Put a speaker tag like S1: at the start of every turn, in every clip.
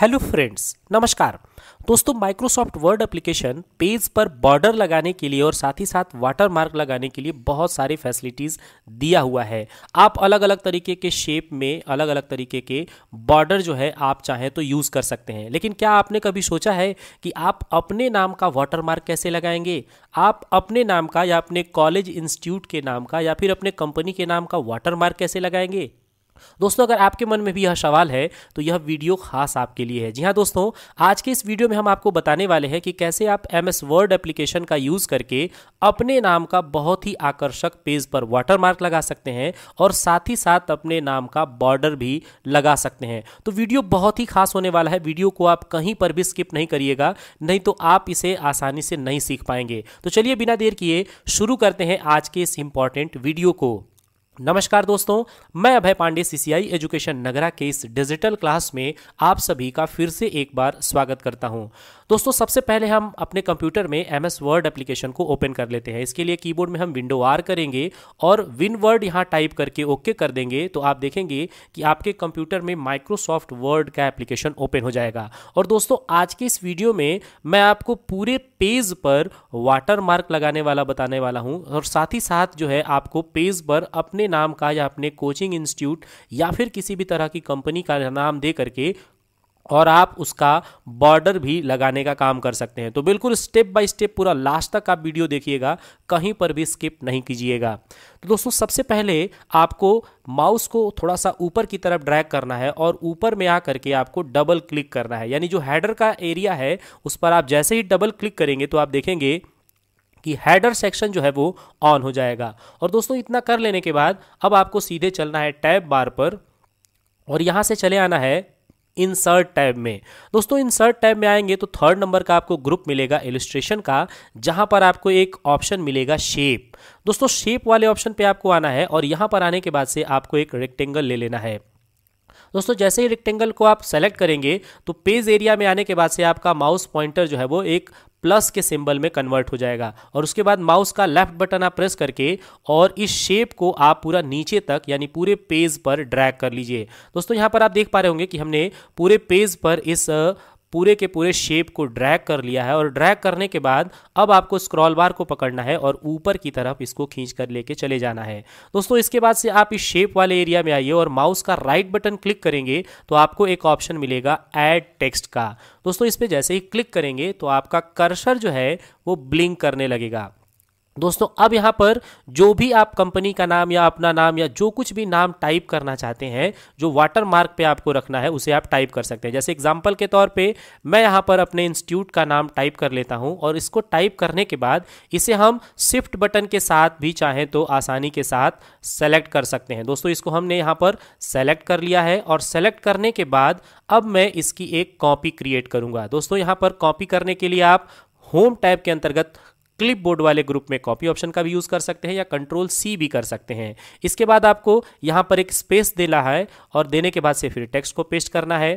S1: hello friends नमस्कार दोस्तों Microsoft Word application page पर बॉर्डर लगाने के लिए और साथ ही साथ वाटर मार्क लगाने के लिए बहुत सारी फैसिलिटीज़ दिया हुआ है आप अलग अलग तरीके के शेप में अलग अलग तरीके के बॉर्डर जो है आप चाहें तो यूज़ कर सकते हैं लेकिन क्या आपने कभी सोचा है कि आप अपने नाम का वाटर मार्क कैसे लगाएंगे आप अपने नाम का या अपने कॉलेज इंस्टीट्यूट के नाम का या फिर अपने कंपनी के नाम का वाटर मार्क कैसे लगाएंगे दोस्तों अगर आपके मन में भी यह सवाल है तो यह वीडियो खास आपके लिए है जी हाँ दोस्तों आज के इस वीडियो में हम आपको बताने वाले हैं कि कैसे आप एम एस वर्ड एप्लीकेशन का यूज़ करके अपने नाम का बहुत ही आकर्षक पेज पर वाटरमार्क लगा सकते हैं और साथ ही साथ अपने नाम का बॉर्डर भी लगा सकते हैं तो वीडियो बहुत ही खास होने वाला है वीडियो को आप कहीं पर भी स्किप नहीं करिएगा नहीं तो आप इसे आसानी से नहीं सीख पाएंगे तो चलिए बिना देर किए शुरू करते हैं आज के इस इंपॉर्टेंट वीडियो को नमस्कार दोस्तों मैं अभय पांडे सीसीआई एजुकेशन नगरा के इस डिजिटल क्लास में आप सभी का फिर से एक बार स्वागत करता हूं दोस्तों सबसे पहले हम अपने कंप्यूटर में एम एस वर्ड एप्लीकेशन को ओपन कर लेते हैं इसके लिए कीबोर्ड में हम विंडो आर करेंगे और विन वर्ड यहाँ टाइप करके ओके कर देंगे तो आप देखेंगे कि आपके कंप्यूटर में माइक्रोसॉफ्ट वर्ड का एप्लीकेशन ओपन हो जाएगा और दोस्तों आज के इस वीडियो में मैं आपको पूरे पेज पर वाटर मार्क लगाने वाला बताने वाला हूँ और साथ ही साथ जो है आपको पेज पर अपने नाम का या अपने कोचिंग इंस्टीट्यूट या फिर किसी भी तरह की कंपनी का नाम दे करके और आप उसका बॉर्डर भी लगाने का काम कर सकते हैं तो बिल्कुल स्टेप बाय स्टेप पूरा लास्ट तक आप वीडियो देखिएगा कहीं पर भी स्किप नहीं कीजिएगा तो दोस्तों सबसे पहले आपको माउस को थोड़ा सा ऊपर की तरफ ड्रैग करना है और ऊपर में आकर के आपको डबल क्लिक करना है यानी जो हैडर का एरिया है उस पर आप जैसे ही डबल क्लिक करेंगे तो आप देखेंगे कि हैडर सेक्शन जो है वो ऑन हो जाएगा और दोस्तों इतना कर लेने के बाद अब आपको सीधे चलना है टैब बार पर और यहाँ से चले आना है इंसर्ट टैब में दोस्तों इंसर्ट टैब में आएंगे तो थर्ड नंबर का आपको ग्रुप मिलेगा इलिस्ट्रेशन का जहां पर आपको एक ऑप्शन मिलेगा शेप दोस्तों शेप वाले ऑप्शन पे आपको आना है और यहां पर आने के बाद से आपको एक रेक्टेंगल ले लेना है दोस्तों जैसे ही रेक्टेंगल को आप सेलेक्ट करेंगे तो पेज एरिया में आने के बाद से आपका माउस पॉइंटर जो है वो एक प्लस के सिंबल में कन्वर्ट हो जाएगा और उसके बाद माउस का लेफ्ट बटन आप प्रेस करके और इस शेप को आप पूरा नीचे तक यानी पूरे पेज पर ड्रैग कर लीजिए दोस्तों यहां पर आप देख पा रहे होंगे कि हमने पूरे पेज पर इस पूरे के पूरे शेप को ड्रैग कर लिया है और ड्रैग करने के बाद अब आपको स्क्रॉल बार को पकड़ना है और ऊपर की तरफ इसको खींच कर लेके चले जाना है दोस्तों इसके बाद से आप इस शेप वाले एरिया में आइए और माउस का राइट बटन क्लिक करेंगे तो आपको एक ऑप्शन मिलेगा ऐड टेक्स्ट का दोस्तों इस पर जैसे ही क्लिक करेंगे तो आपका कर्सर जो है वो ब्लिंक करने लगेगा दोस्तों अब यहाँ पर जो भी आप कंपनी का नाम या अपना नाम या जो कुछ भी नाम टाइप करना चाहते हैं जो वाटर मार्क पे आपको रखना है उसे आप टाइप कर सकते हैं जैसे एग्जाम्पल के तौर पे मैं यहाँ पर अपने इंस्टीट्यूट का नाम टाइप कर लेता हूँ और इसको टाइप करने के बाद इसे हम शिफ्ट बटन के साथ भी चाहें तो आसानी के साथ सेलेक्ट कर सकते हैं दोस्तों इसको हमने यहाँ पर सेलेक्ट कर लिया है और सेलेक्ट करने के बाद अब मैं इसकी एक कॉपी क्रिएट करूँगा दोस्तों यहाँ पर कॉपी करने के लिए आप होम टैब के अंतर्गत बोर्ड वाले ग्रुप में कॉपी ऑप्शन का भी यूज़ कर सकते हैं या कंट्रोल सी भी कर सकते हैं इसके बाद आपको यहाँ पर एक स्पेस देना है और देने के बाद से फिर टेक्स्ट को पेस्ट करना है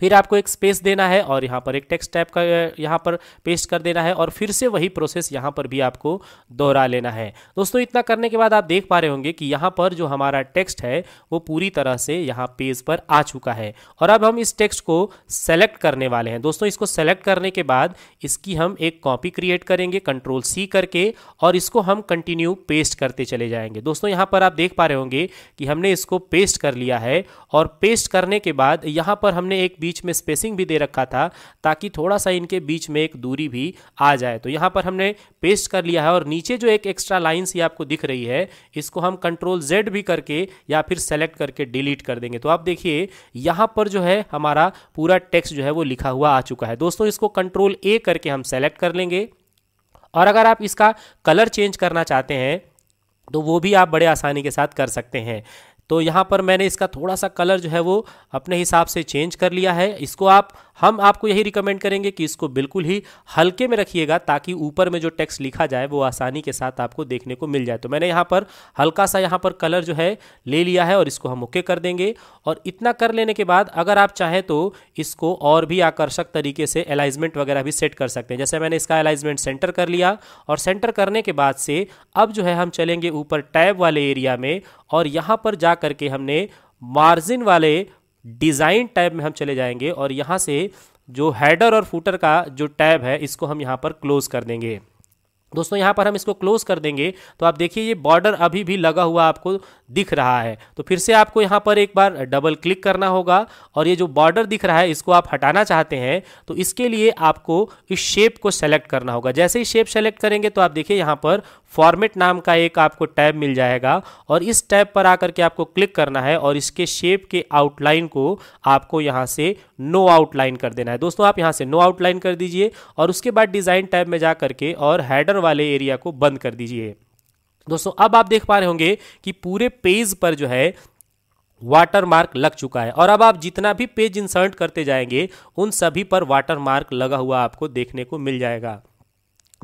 S1: फिर आपको एक स्पेस देना है और यहाँ पर एक टेक्स्ट टाइप का यहाँ पर पेस्ट कर देना है और फिर से वही प्रोसेस यहाँ पर भी आपको दोहरा लेना है दोस्तों इतना करने के बाद आप देख पा रहे होंगे कि यहाँ पर जो हमारा टेक्स्ट है वो पूरी तरह से यहाँ पेज पर आ चुका है और अब हम इस टेक्स्ट को सेलेक्ट करने वाले हैं दोस्तों इसको सेलेक्ट करने के बाद इसकी हम एक कॉपी क्रिएट करेंगे कंट्रोल सी करके और इसको हम कंटिन्यू पेस्ट करते चले जाएंगे दोस्तों यहाँ पर आप देख पा रहे होंगे कि हमने इसको पेस्ट कर लिया है और पेस्ट करने के बाद यहाँ पर हमने एक बीच में स्पेसिंग भी दे रखा था ताकि थोड़ा सा इनके बीच में एक दूरी भी आ जाए तो यहाँ पर हमने पेस्ट कर लिया है और नीचे जो एक एक्स्ट्रा लाइन्स ये आपको दिख रही है इसको हम कंट्रोल जेड भी करके या फिर सेलेक्ट करके डिलीट कर देंगे तो आप देखिए यहाँ पर जो है हमारा पूरा टेक्स्ट जो है वो लिखा हुआ आ चुका है दोस्तों इसको कंट्रोल ए करके हम सेलेक्ट कर लेंगे और अगर आप इसका कलर चेंज करना चाहते हैं तो वो भी आप बड़े आसानी के साथ कर सकते हैं तो यहाँ पर मैंने इसका थोड़ा सा कलर जो है वो अपने हिसाब से चेंज कर लिया है इसको आप हम आपको यही रिकमेंड करेंगे कि इसको बिल्कुल ही हल्के में रखिएगा ताकि ऊपर में जो टेक्स्ट लिखा जाए वो आसानी के साथ आपको देखने को मिल जाए तो मैंने यहाँ पर हल्का सा यहाँ पर कलर जो है ले लिया है और इसको हम ओके कर देंगे और इतना कर लेने के बाद अगर आप चाहें तो इसको और भी आकर्षक तरीके से अलाइजमेंट वगैरह भी सेट कर सकते हैं जैसे मैंने इसका अलाइजमेंट सेंटर कर लिया और सेंटर करने के बाद से अब जो है हम चलेंगे ऊपर टैब वाले एरिया में और यहाँ पर जा करके हमने मार्जिन वाले डिज़ाइन टैब में हम चले जाएंगे और यहाँ से जो हैडर और फूटर का जो टैब है इसको हम यहाँ पर क्लोज़ कर देंगे दोस्तों यहाँ पर हम इसको क्लोज़ कर देंगे तो आप देखिए ये बॉर्डर अभी भी लगा हुआ आपको दिख रहा है तो फिर से आपको यहाँ पर एक बार डबल क्लिक करना होगा और ये जो बॉर्डर दिख रहा है इसको आप हटाना चाहते हैं तो इसके लिए आपको इस शेप को सेलेक्ट करना होगा जैसे ही शेप सेलेक्ट करेंगे तो आप देखिए यहाँ पर फॉर्मेट नाम का एक आपको टैब मिल जाएगा और इस टैब पर आकर के आपको क्लिक करना है और इसके शेप के आउटलाइन को आपको यहाँ से नो आउटलाइन कर देना है दोस्तों आप यहाँ से नो आउटलाइन कर दीजिए और उसके बाद डिज़ाइन टैब में जा करके और हैडर वाले एरिया को बंद कर दीजिए दोस्तों अब आप देख पा रहे होंगे कि पूरे पेज पर जो है वाटर मार्क लग चुका है और अब आप जितना भी पेज इंसर्ट करते जाएंगे उन सभी पर वाटर मार्क लगा हुआ आपको देखने को मिल जाएगा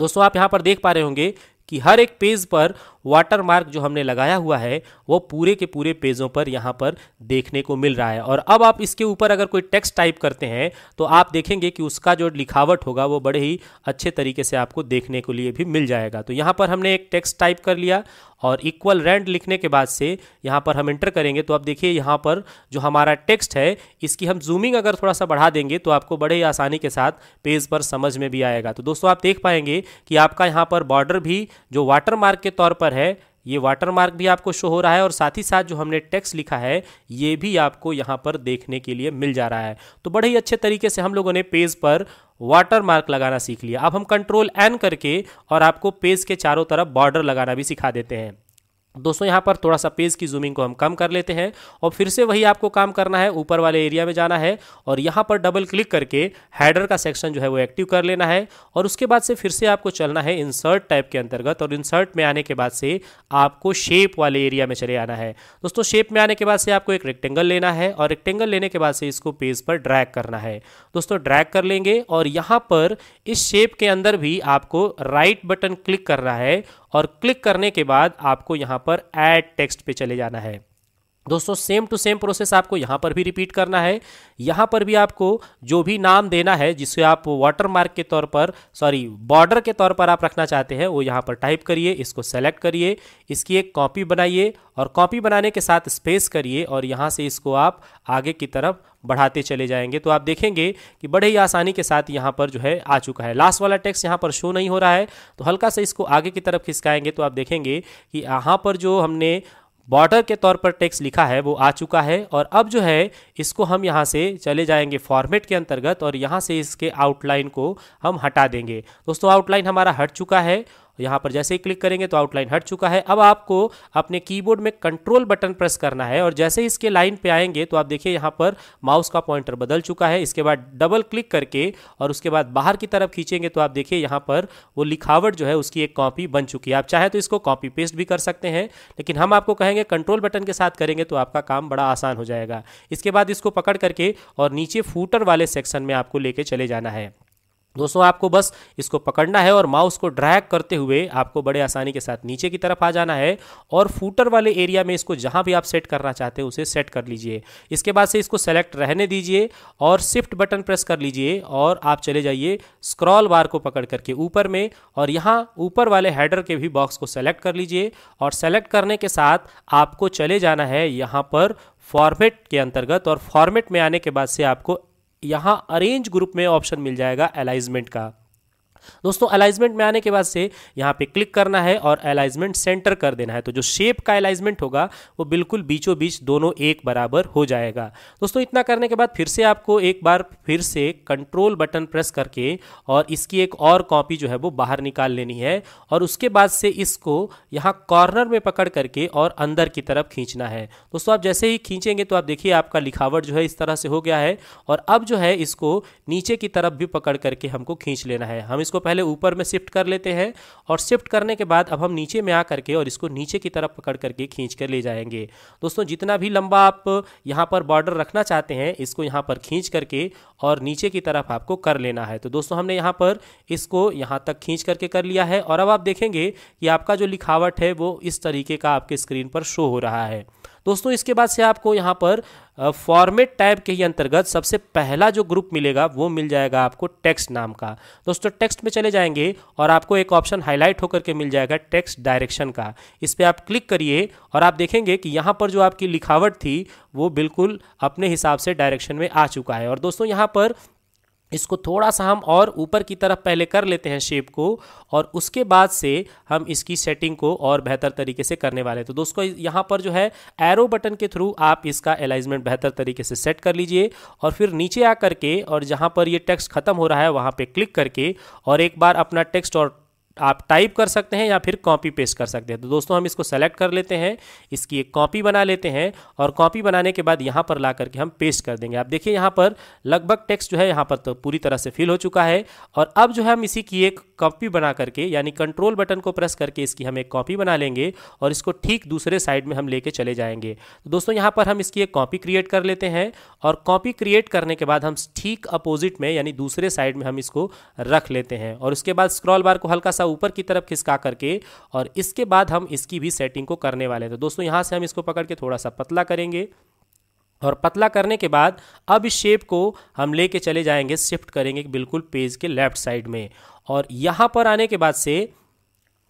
S1: दोस्तों आप यहां पर देख पा रहे होंगे कि हर एक पेज पर वाटर मार्क जो हमने लगाया हुआ है वो पूरे के पूरे पेजों पर यहाँ पर देखने को मिल रहा है और अब आप इसके ऊपर अगर कोई टेक्स्ट टाइप करते हैं तो आप देखेंगे कि उसका जो लिखावट होगा वो बड़े ही अच्छे तरीके से आपको देखने के लिए भी मिल जाएगा तो यहाँ पर हमने एक टेक्स्ट टाइप कर लिया और इक्वल रेंट लिखने के बाद से यहाँ पर हम इंटर करेंगे तो आप देखिए यहाँ पर जो हमारा टेक्स्ट है इसकी हम जूमिंग अगर थोड़ा सा बढ़ा देंगे तो आपको बड़े ही आसानी के साथ पेज पर समझ में भी आएगा तो दोस्तों आप देख पाएंगे कि आपका यहाँ पर बॉर्डर भी जो वाटर मार्क के तौर पर पर है ये वाटरमार्क भी आपको शो हो रहा है और साथ ही साथ जो हमने टेक्स्ट लिखा है ये भी आपको यहाँ पर देखने के लिए मिल जा रहा है तो बड़े ही अच्छे तरीके से हम लोगों ने पेज पर वाटर मार्क लगाना सीख लिया अब हम कंट्रोल एन करके और आपको पेज के चारों तरफ बॉर्डर लगाना भी सिखा देते हैं दोस्तों यहाँ पर थोड़ा सा पेज की जूमिंग को हम कम कर लेते हैं और फिर से वही आपको काम करना है ऊपर वाले एरिया में जाना है और यहाँ पर डबल क्लिक करके हैडर का सेक्शन जो है वो एक्टिव कर लेना है और उसके बाद से फिर से आपको चलना है इंसर्ट टाइप के अंतर्गत और इंसर्ट में आने के बाद से आपको शेप वाले एरिया में चले आना है दोस्तों शेप में आने के बाद से आपको एक रेक्टेंगल लेना है और रेक्टेंगल लेने के बाद से इसको पेज पर ड्रैग करना है दोस्तों ड्रैग कर लेंगे और यहाँ पर इस शेप के अंदर भी आपको राइट बटन क्लिक करना है और क्लिक करने के बाद आपको यहाँ पर ऐड टेक्स्ट पे चले जाना है दोस्तों सेम टू सेम प्रोसेस आपको यहाँ पर भी रिपीट करना है यहाँ पर भी आपको जो भी नाम देना है जिसे आप वाटर मार्क के तौर पर सॉरी बॉर्डर के तौर पर आप रखना चाहते हैं वो यहाँ पर टाइप करिए इसको सेलेक्ट करिए इसकी एक कॉपी बनाइए और कॉपी बनाने के साथ स्पेस करिए और यहाँ से इसको आप आगे की तरफ बढ़ाते चले जाएंगे तो आप देखेंगे कि बड़े ही आसानी के साथ यहाँ पर जो है आ चुका है लास्ट वाला टेक्स्ट यहाँ पर शो नहीं हो रहा है तो हल्का सा इसको आगे की तरफ खिसकाएंगे तो आप देखेंगे कि यहाँ पर जो हमने बॉर्डर के तौर पर टेक्स्ट लिखा है वो आ चुका है और अब जो है इसको हम यहाँ से चले जाएंगे फॉर्मेट के अंतर्गत और यहाँ से इसके आउटलाइन को हम हटा देंगे दोस्तों आउटलाइन हमारा हट चुका है तो यहाँ पर जैसे ही क्लिक करेंगे तो आउटलाइन हट चुका है अब आपको अपने कीबोर्ड में कंट्रोल बटन प्रेस करना है और जैसे ही इसके लाइन पे आएंगे तो आप देखिए यहाँ पर माउस का पॉइंटर बदल चुका है इसके बाद डबल क्लिक करके और उसके बाद बाहर की तरफ खींचेंगे तो आप देखिए यहाँ पर वो लिखावट जो है उसकी एक कॉपी बन चुकी है आप चाहे तो इसको कॉपी पेस्ट भी कर सकते हैं लेकिन हम आपको कहेंगे कंट्रोल बटन के साथ करेंगे तो आपका काम बड़ा आसान हो जाएगा इसके बाद इसको पकड़ करके और नीचे फूटर वाले सेक्शन में आपको लेके चले जाना है दोस्तों आपको बस इसको पकड़ना है और माउस को ड्रैग करते हुए आपको बड़े आसानी के साथ नीचे की तरफ आ जाना है और फूटर वाले एरिया में इसको जहां भी आप सेट करना चाहते हैं उसे सेट कर लीजिए इसके बाद से इसको सेलेक्ट रहने दीजिए और शिफ्ट बटन प्रेस कर लीजिए और आप चले जाइए स्क्रॉल बार को पकड़ करके ऊपर में और यहाँ ऊपर वाले हैडर के भी बॉक्स को सेलेक्ट कर लीजिए और सेलेक्ट करने के साथ आपको चले जाना है यहाँ पर फॉर्मेट के अंतर्गत और फॉर्मेट में आने के बाद से आपको यहाँ अरेंज ग्रुप में ऑप्शन मिल जाएगा अलाइजमेंट का दोस्तों अलाइजमेंट में आने के बाद से यहाँ पे क्लिक करना है और अलाइजमेंट सेंटर कर देना है तो जो शेप का अलाइजमेंट होगा वो बिल्कुल बीचों बीच दोनों एक बराबर हो जाएगा दोस्तों इतना करने के बाद फिर से आपको एक बार फिर से कंट्रोल बटन प्रेस करके और इसकी एक और कॉपी जो है वो बाहर निकाल लेनी है और उसके बाद से इसको यहाँ कॉर्नर में पकड़ करके और अंदर की तरफ खींचना है दोस्तों आप जैसे ही खींचेंगे तो आप देखिए आपका लिखावट जो है इस तरह से हो गया है और अब जो है इसको नीचे की तरफ भी पकड़ करके हमको खींच लेना है हम इसको इसको पहले ऊपर में शिफ्ट कर लेते हैं और शिफ्ट करने के बाद अब हम नीचे में आ करके और इसको नीचे की तरफ पकड़ करके खींच कर ले जाएंगे दोस्तों जितना भी लंबा आप यहाँ पर बॉर्डर रखना चाहते हैं इसको यहाँ पर खींच करके और नीचे की तरफ आपको कर लेना है तो दोस्तों हमने यहाँ पर इसको यहाँ तक खींच करके कर लिया है और अब आप देखेंगे कि आपका जो लिखावट है वो इस तरीके का आपके स्क्रीन पर शो हो रहा है दोस्तों इसके बाद से आपको यहाँ पर फॉर्मेट टाइप के ही अंतर्गत सबसे पहला जो ग्रुप मिलेगा वो मिल जाएगा आपको टेक्स्ट नाम का दोस्तों टेक्स्ट में चले जाएंगे और आपको एक ऑप्शन हाईलाइट होकर के मिल जाएगा टेक्स्ट डायरेक्शन का इस पर आप क्लिक करिए और आप देखेंगे कि यहाँ पर जो आपकी लिखावट थी वो बिल्कुल अपने हिसाब से डायरेक्शन में आ चुका है और दोस्तों यहाँ पर इसको थोड़ा सा हम और ऊपर की तरफ पहले कर लेते हैं शेप को और उसके बाद से हम इसकी सेटिंग को और बेहतर तरीके से करने वाले हैं तो दोस्तों यहाँ पर जो है एरो बटन के थ्रू आप इसका अलाइजमेंट बेहतर तरीके से सेट कर लीजिए और फिर नीचे आ करके और जहाँ पर ये टेक्स्ट खत्म हो रहा है वहाँ पर क्लिक करके और एक बार अपना टेक्स्ट और आप टाइप कर सकते हैं या फिर कॉपी पेस्ट कर सकते हैं तो दोस्तों हम इसको सेलेक्ट कर लेते हैं इसकी एक कॉपी बना लेते हैं और कॉपी बनाने के बाद यहाँ पर ला करके हम पेस्ट कर देंगे आप देखिए यहाँ पर लगभग टेक्स्ट जो है यहाँ पर तो पूरी तरह से फिल हो चुका है और अब जो है हम इसी की एक कॉपी बना करके यानी कंट्रोल बटन को प्रेस करके इसकी हम एक कॉपी बना लेंगे और इसको ठीक दूसरे साइड में हम लेके चले जाएंगे तो दोस्तों यहाँ पर हम इसकी एक कॉपी क्रिएट कर लेते हैं और कॉपी क्रिएट करने के बाद हम ठीक अपोजिट में यानी दूसरे साइड में हम इसको रख लेते हैं और उसके बाद स्क्रॉल बार को हल्का सा सा ऊपर की तरफ खिसका करके और इसके बाद हम इसकी भी सेटिंग को करने वाले थे तो दोस्तों यहाँ से हम इसको पकड़ के थोड़ा सा पतला करेंगे और पतला करने के बाद अब इस शेप को हम लेके चले जाएंगे शिफ्ट करेंगे बिल्कुल पेज के लेफ्ट साइड में और यहाँ पर आने के बाद से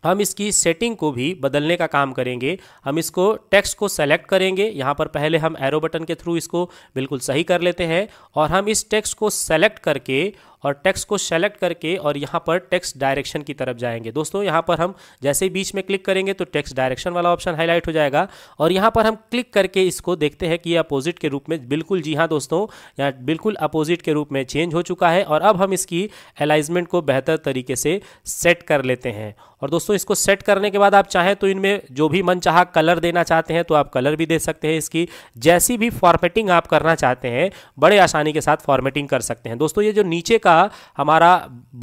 S1: हम इसकी सेटिंग को भी बदलने का काम करेंगे हम इसको टेक्स्ट को सेलेक्ट करेंगे यहाँ पर पहले हम एरो बटन के थ्रू इसको बिल्कुल सही कर लेते हैं और हम इस टेक्स्ट को सेलेक्ट करके और टेक्स्ट को सेलेक्ट करके और यहाँ पर टेक्स्ट डायरेक्शन की तरफ जाएंगे दोस्तों यहाँ पर हम जैसे ही बीच में क्लिक करेंगे तो टेक्स्ट डायरेक्शन वाला ऑप्शन हाईलाइट हो जाएगा और यहाँ पर हम क्लिक करके इसको देखते हैं कि ये अपोजिट के रूप में बिल्कुल जी हाँ दोस्तों यहाँ बिल्कुल अपोजिट के रूप में चेंज हो चुका है और अब हम इसकी अलाइजमेंट को बेहतर तरीके से सेट कर लेते हैं और दोस्तों इसको सेट करने के बाद आप चाहें तो इनमें जो भी मन चाह कलर देना चाहते हैं तो आप कलर भी दे सकते हैं इसकी जैसी भी फॉर्मेटिंग आप करना चाहते हैं बड़े आसानी के साथ फॉर्मेटिंग कर सकते हैं दोस्तों ये जो नीचे का का हमारा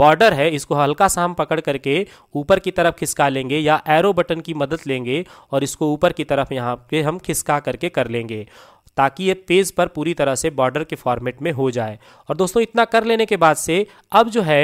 S1: बॉर्डर है इसको हल्का सा हम पकड़ करके ऊपर की तरफ खिसका लेंगे या एरो बटन की मदद लेंगे और इसको ऊपर की तरफ यहाँ पे हम खिसका करके कर लेंगे ताकि ये पेज पर पूरी तरह से बॉर्डर के फॉर्मेट में हो जाए और दोस्तों इतना कर लेने के बाद से अब जो है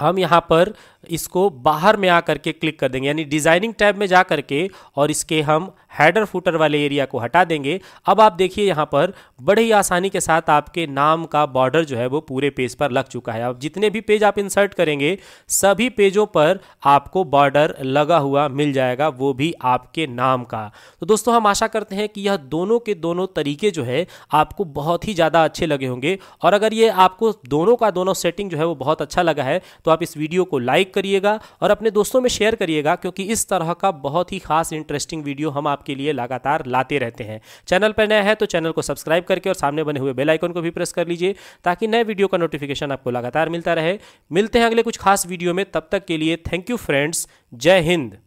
S1: हम यहाँ पर इसको बाहर में आ करके क्लिक कर देंगे यानी डिज़ाइनिंग टैब में जा करके और इसके हम हैडर फूटर वाले एरिया को हटा देंगे अब आप देखिए यहाँ पर बड़े ही आसानी के साथ आपके नाम का बॉर्डर जो है वो पूरे पेज पर लग चुका है अब जितने भी पेज आप इंसर्ट करेंगे सभी पेजों पर आपको बॉर्डर लगा हुआ मिल जाएगा वो भी आपके नाम का तो दोस्तों हम आशा करते हैं कि यह दोनों के दोनों तरीके जो है आपको बहुत ही ज़्यादा अच्छे लगे होंगे और अगर ये आपको दोनों का दोनों सेटिंग जो है वो बहुत अच्छा लगा है तो आप इस वीडियो को लाइक करिएगा और अपने दोस्तों में शेयर करिएगा क्योंकि इस तरह का बहुत ही खास इंटरेस्टिंग वीडियो हम आप आपके लिए लगातार लाते रहते हैं चैनल पर नया है तो चैनल को सब्सक्राइब करके और सामने बने हुए बेल आइकन को भी प्रेस कर लीजिए ताकि नए वीडियो का नोटिफिकेशन आपको लगातार मिलता रहे मिलते हैं अगले कुछ खास वीडियो में तब तक के लिए थैंक यू फ्रेंड्स जय हिंद